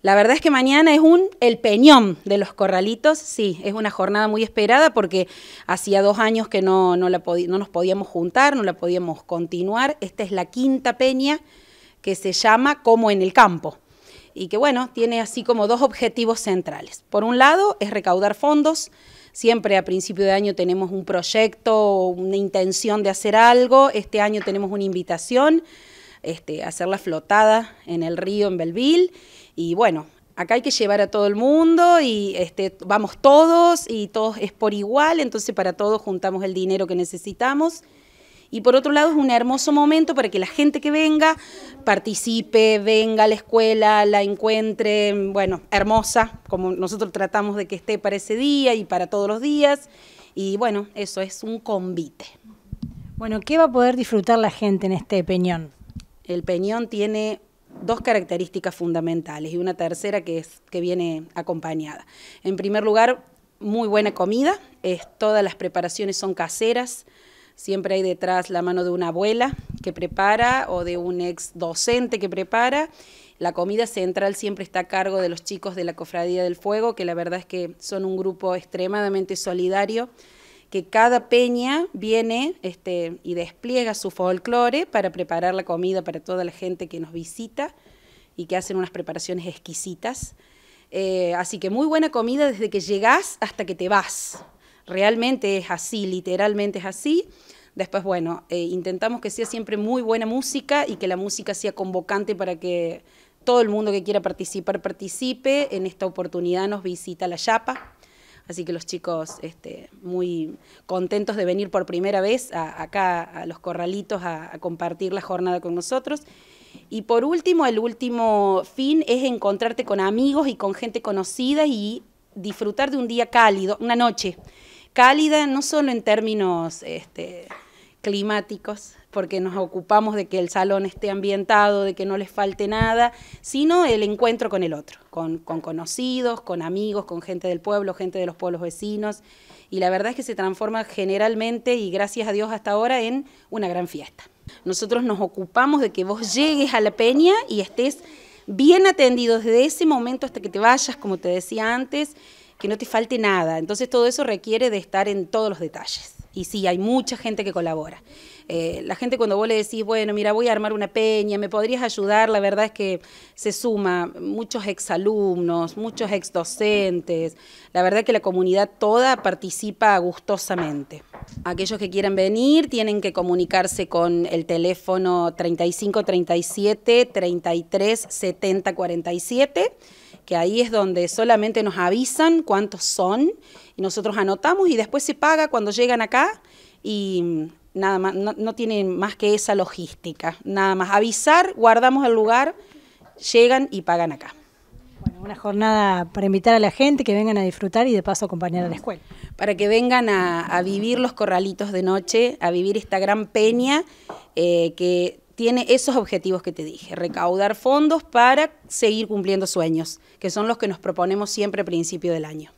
La verdad es que mañana es un el peñón de los corralitos, sí, es una jornada muy esperada porque hacía dos años que no, no nos podíamos juntar, no la podíamos continuar. Esta es la quinta peña que se llama Como en el Campo y que bueno, tiene así como dos objetivos centrales. Por un lado es recaudar fondos, siempre a principio de año tenemos un proyecto, una intención de hacer algo, este año tenemos una invitación este, hacer la flotada en el río en Belville. Y bueno, acá hay que llevar a todo el mundo y este, vamos todos y todos es por igual, entonces para todos juntamos el dinero que necesitamos. Y por otro lado es un hermoso momento para que la gente que venga participe, venga a la escuela, la encuentre, bueno, hermosa, como nosotros tratamos de que esté para ese día y para todos los días. Y bueno, eso es un convite. Bueno, ¿qué va a poder disfrutar la gente en este peñón? El peñón tiene dos características fundamentales y una tercera que, es, que viene acompañada. En primer lugar, muy buena comida, todas las preparaciones son caseras, siempre hay detrás la mano de una abuela que prepara o de un ex docente que prepara. La comida central siempre está a cargo de los chicos de la Cofradía del Fuego, que la verdad es que son un grupo extremadamente solidario que cada peña viene este, y despliega su folclore para preparar la comida para toda la gente que nos visita y que hacen unas preparaciones exquisitas. Eh, así que muy buena comida desde que llegás hasta que te vas. Realmente es así, literalmente es así. Después, bueno, eh, intentamos que sea siempre muy buena música y que la música sea convocante para que todo el mundo que quiera participar participe. En esta oportunidad nos visita la Yapa, Así que los chicos este, muy contentos de venir por primera vez acá a los corralitos a, compartir la jornada con nosotros. Y por último, el último fin es encontrarte con amigos y con gente conocida y disfrutar de un día cálido, una noche cálida, no solo en términos este, climáticos, porque nos ocupamos de que el salón esté ambientado, de que no les falte nada, sino el encuentro con el otro, con, con conocidos, con amigos, con gente del pueblo, gente de los pueblos vecinos. Y la verdad es que se transforma generalmente, y gracias a Dios hasta ahora, en una gran fiesta. Nosotros nos ocupamos de que vos llegues a la peña y estés bien atendido desde ese momento hasta que te vayas, como te decía antes, que no te falte nada. Entonces todo eso requiere de estar en todos los detalles. Y sí, hay mucha gente que colabora. Eh, la gente cuando vos le decís, bueno, mira, voy a armar una peña, me podrías ayudar, la verdad es que se suma muchos exalumnos, muchos exdocentes, la verdad es que la comunidad toda participa gustosamente. Aquellos que quieran venir tienen que comunicarse con el teléfono 3537 37 33 70 47 que ahí es donde solamente nos avisan cuántos son y nosotros anotamos y después se paga cuando llegan acá y nada más, no, tienen más que esa logística, nada más avisar, guardamos el lugar, llegan y pagan acá. Bueno, una jornada para invitar a la gente que vengan a disfrutar y de paso acompañar a la escuela. Para que vengan a, vivir los corralitos de noche, a vivir esta gran peña eh, que tiene esos objetivos que te dije, recaudar fondos para seguir cumpliendo sueños, que son los que nos proponemos siempre a principio del año.